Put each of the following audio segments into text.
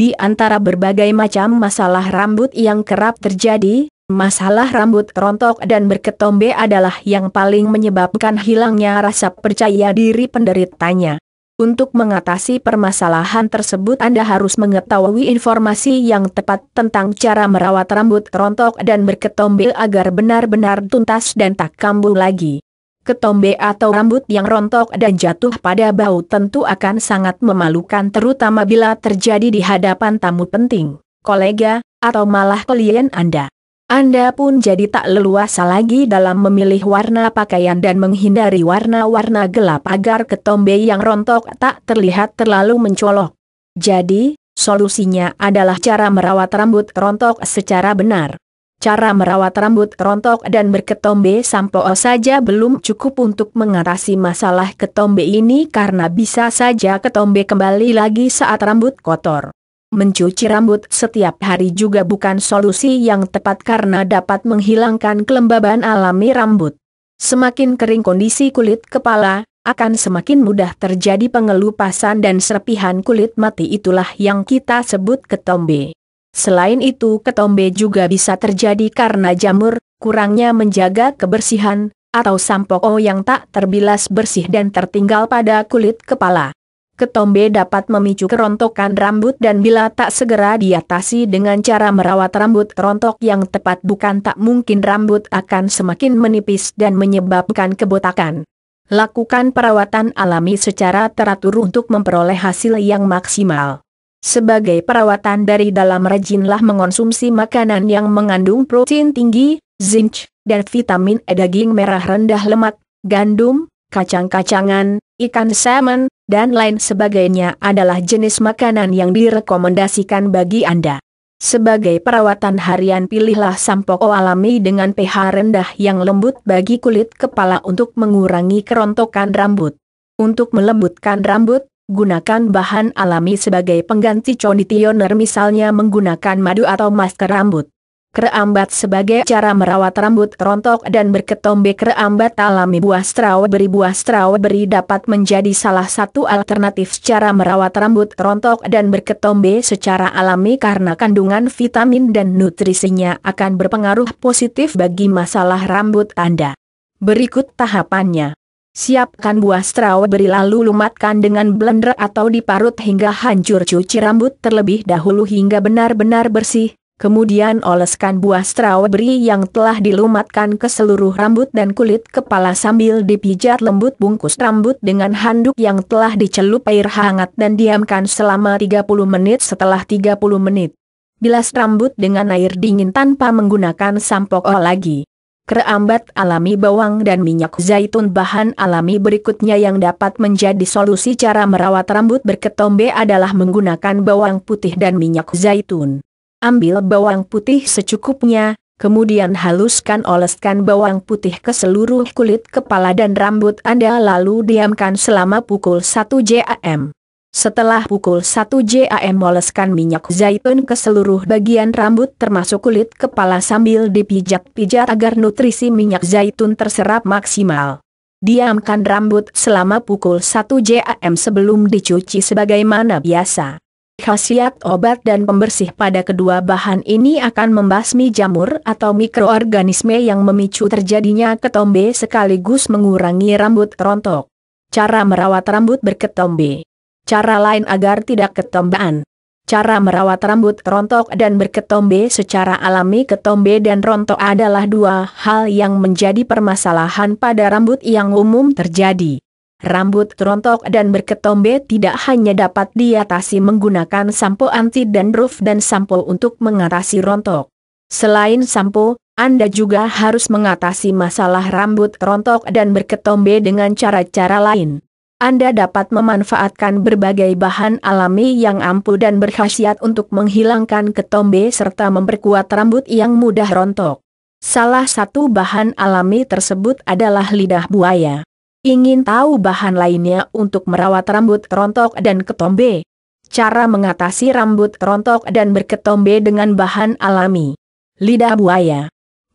Di antara berbagai macam masalah rambut yang kerap terjadi, masalah rambut rontok dan berketombe adalah yang paling menyebabkan hilangnya rasa percaya diri penderitanya. Untuk mengatasi permasalahan tersebut Anda harus mengetahui informasi yang tepat tentang cara merawat rambut rontok dan berketombe agar benar-benar tuntas dan tak kambuh lagi ketombe atau rambut yang rontok dan jatuh pada bau tentu akan sangat memalukan terutama bila terjadi di hadapan tamu penting, kolega, atau malah klien Anda. Anda pun jadi tak leluasa lagi dalam memilih warna pakaian dan menghindari warna-warna gelap agar ketombe yang rontok tak terlihat terlalu mencolok. Jadi, solusinya adalah cara merawat rambut rontok secara benar. Cara merawat rambut rontok dan berketombe sampo saja belum cukup untuk mengatasi masalah ketombe ini karena bisa saja ketombe kembali lagi saat rambut kotor. Mencuci rambut setiap hari juga bukan solusi yang tepat karena dapat menghilangkan kelembaban alami rambut. Semakin kering kondisi kulit kepala, akan semakin mudah terjadi pengelupasan dan serpihan kulit mati itulah yang kita sebut ketombe. Selain itu ketombe juga bisa terjadi karena jamur, kurangnya menjaga kebersihan, atau sampoko oh yang tak terbilas bersih dan tertinggal pada kulit kepala. Ketombe dapat memicu kerontokan rambut dan bila tak segera diatasi dengan cara merawat rambut rontok yang tepat bukan tak mungkin rambut akan semakin menipis dan menyebabkan kebotakan. Lakukan perawatan alami secara teratur untuk memperoleh hasil yang maksimal. Sebagai perawatan dari dalam rajinlah mengonsumsi makanan yang mengandung protein tinggi, zinc, dan vitamin E daging merah rendah lemak, gandum, kacang-kacangan, ikan salmon, dan lain sebagainya adalah jenis makanan yang direkomendasikan bagi Anda. Sebagai perawatan harian pilihlah sampo alami dengan pH rendah yang lembut bagi kulit kepala untuk mengurangi kerontokan rambut. Untuk melembutkan rambut, Gunakan bahan alami sebagai pengganti conditioner misalnya menggunakan madu atau masker rambut. Kerambat sebagai cara merawat rambut rontok dan berketombe kerambat alami buah strawberry Buah strawberry dapat menjadi salah satu alternatif cara merawat rambut rontok dan berketombe secara alami karena kandungan vitamin dan nutrisinya akan berpengaruh positif bagi masalah rambut Anda. Berikut tahapannya. Siapkan buah strawberry lalu lumatkan dengan blender atau diparut hingga hancur cuci rambut terlebih dahulu hingga benar-benar bersih, kemudian oleskan buah strawberry yang telah dilumatkan ke seluruh rambut dan kulit kepala sambil dipijat lembut bungkus rambut dengan handuk yang telah dicelup air hangat dan diamkan selama 30 menit setelah 30 menit. Bilas rambut dengan air dingin tanpa menggunakan sampo lagi kerambat alami bawang dan minyak zaitun bahan alami berikutnya yang dapat menjadi solusi cara merawat rambut berketombe adalah menggunakan bawang putih dan minyak zaitun. Ambil bawang putih secukupnya, kemudian haluskan oleskan bawang putih ke seluruh kulit kepala dan rambut Anda lalu diamkan selama pukul 1 JAM. Setelah pukul 1 JAM moleskan minyak zaitun ke seluruh bagian rambut termasuk kulit kepala sambil dipijat-pijat agar nutrisi minyak zaitun terserap maksimal. Diamkan rambut selama pukul 1 JAM sebelum dicuci sebagaimana biasa. Khasiat obat dan pembersih pada kedua bahan ini akan membasmi jamur atau mikroorganisme yang memicu terjadinya ketombe sekaligus mengurangi rambut rontok. Cara merawat rambut berketombe Cara lain agar tidak ketombean. Cara merawat rambut rontok dan berketombe secara alami ketombe dan rontok adalah dua hal yang menjadi permasalahan pada rambut yang umum terjadi. Rambut rontok dan berketombe tidak hanya dapat diatasi menggunakan sampo anti dandruff dan sampo untuk mengatasi rontok. Selain sampo, Anda juga harus mengatasi masalah rambut rontok dan berketombe dengan cara-cara lain. Anda dapat memanfaatkan berbagai bahan alami yang ampuh dan berkhasiat untuk menghilangkan ketombe serta memperkuat rambut yang mudah rontok. Salah satu bahan alami tersebut adalah lidah buaya. Ingin tahu bahan lainnya untuk merawat rambut rontok dan ketombe? Cara mengatasi rambut rontok dan berketombe dengan bahan alami. Lidah buaya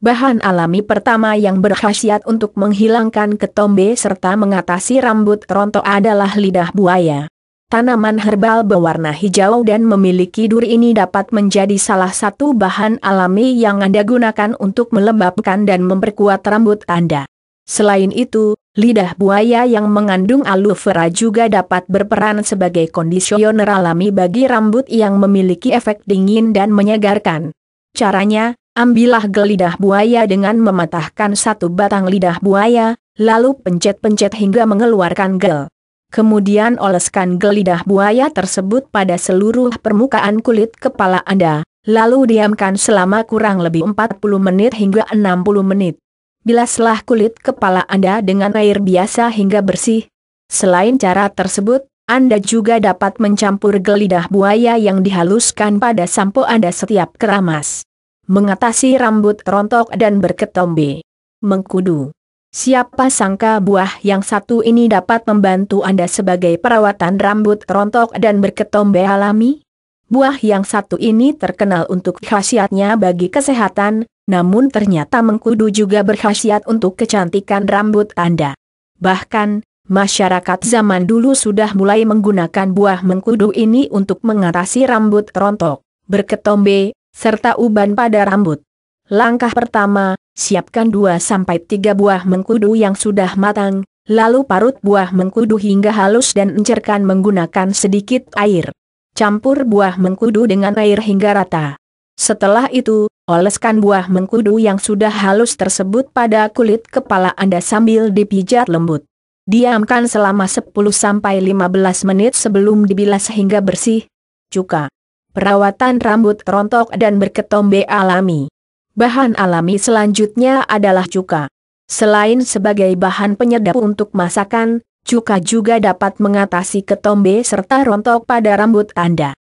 bahan alami pertama yang berkhasiat untuk menghilangkan ketombe serta mengatasi rambut rontok adalah lidah buaya. Tanaman herbal berwarna hijau dan memiliki duri ini dapat menjadi salah satu bahan alami yang Anda gunakan untuk melembabkan dan memperkuat rambut Anda. Selain itu, lidah buaya yang mengandung aloe vera juga dapat berperan sebagai kondisioner alami bagi rambut yang memiliki efek dingin dan menyegarkan. Caranya, Ambillah gelidah buaya dengan mematahkan satu batang lidah buaya, lalu pencet-pencet hingga mengeluarkan gel. Kemudian oleskan gelidah buaya tersebut pada seluruh permukaan kulit kepala Anda, lalu diamkan selama kurang lebih 40 menit hingga 60 menit. Bilaslah kulit kepala Anda dengan air biasa hingga bersih. Selain cara tersebut, Anda juga dapat mencampur gelidah buaya yang dihaluskan pada sampo Anda setiap keramas mengatasi rambut rontok dan berketombe. Mengkudu. Siapa sangka buah yang satu ini dapat membantu Anda sebagai perawatan rambut rontok dan berketombe alami? Buah yang satu ini terkenal untuk khasiatnya bagi kesehatan, namun ternyata mengkudu juga berkhasiat untuk kecantikan rambut Anda. Bahkan, masyarakat zaman dulu sudah mulai menggunakan buah mengkudu ini untuk mengatasi rambut rontok, berketombe, serta uban pada rambut. Langkah pertama, siapkan 2-3 buah mengkudu yang sudah matang, lalu parut buah mengkudu hingga halus dan encerkan menggunakan sedikit air. Campur buah mengkudu dengan air hingga rata. Setelah itu, oleskan buah mengkudu yang sudah halus tersebut pada kulit kepala Anda sambil dipijat lembut. Diamkan selama 10-15 menit sebelum dibilas hingga bersih. Cuka perawatan rambut rontok dan berketombe alami. Bahan alami selanjutnya adalah cuka. Selain sebagai bahan penyedap untuk masakan, cuka juga dapat mengatasi ketombe serta rontok pada rambut Anda.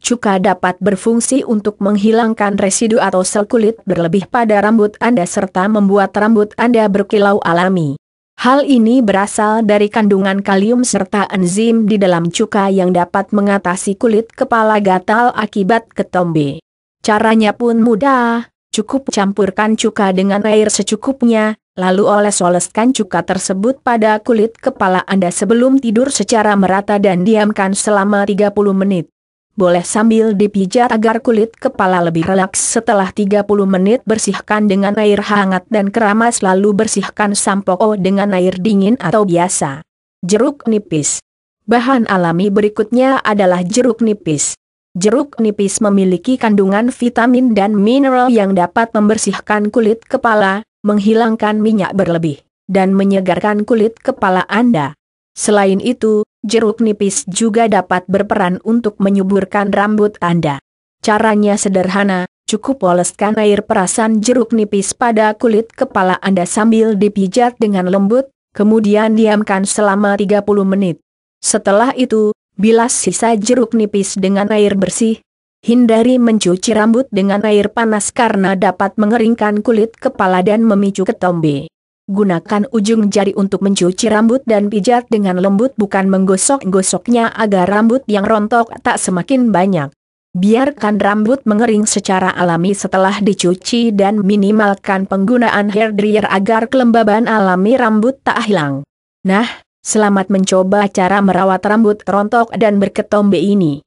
Cuka dapat berfungsi untuk menghilangkan residu atau sel kulit berlebih pada rambut Anda serta membuat rambut Anda berkilau alami. Hal ini berasal dari kandungan kalium serta enzim di dalam cuka yang dapat mengatasi kulit kepala gatal akibat ketombe. Caranya pun mudah, cukup campurkan cuka dengan air secukupnya, lalu oles-oleskan cuka tersebut pada kulit kepala Anda sebelum tidur secara merata dan diamkan selama 30 menit boleh sambil dipijat agar kulit kepala lebih relaks setelah 30 menit bersihkan dengan air hangat dan keramas lalu bersihkan sampo oh dengan air dingin atau biasa. Jeruk nipis Bahan alami berikutnya adalah jeruk nipis. Jeruk nipis memiliki kandungan vitamin dan mineral yang dapat membersihkan kulit kepala, menghilangkan minyak berlebih, dan menyegarkan kulit kepala Anda. Selain itu, jeruk nipis juga dapat berperan untuk menyuburkan rambut Anda. Caranya sederhana, cukup oleskan air perasan jeruk nipis pada kulit kepala Anda sambil dipijat dengan lembut, kemudian diamkan selama 30 menit. Setelah itu, bilas sisa jeruk nipis dengan air bersih, Hindari mencuci rambut dengan air panas karena dapat mengeringkan kulit kepala dan memicu ketombe. Gunakan ujung jari untuk mencuci rambut dan pijat dengan lembut bukan menggosok-gosoknya agar rambut yang rontok tak semakin banyak. Biarkan rambut mengering secara alami setelah dicuci dan minimalkan penggunaan hair dryer agar kelembaban alami rambut tak hilang. Nah, selamat mencoba cara merawat rambut rontok dan berketombe ini.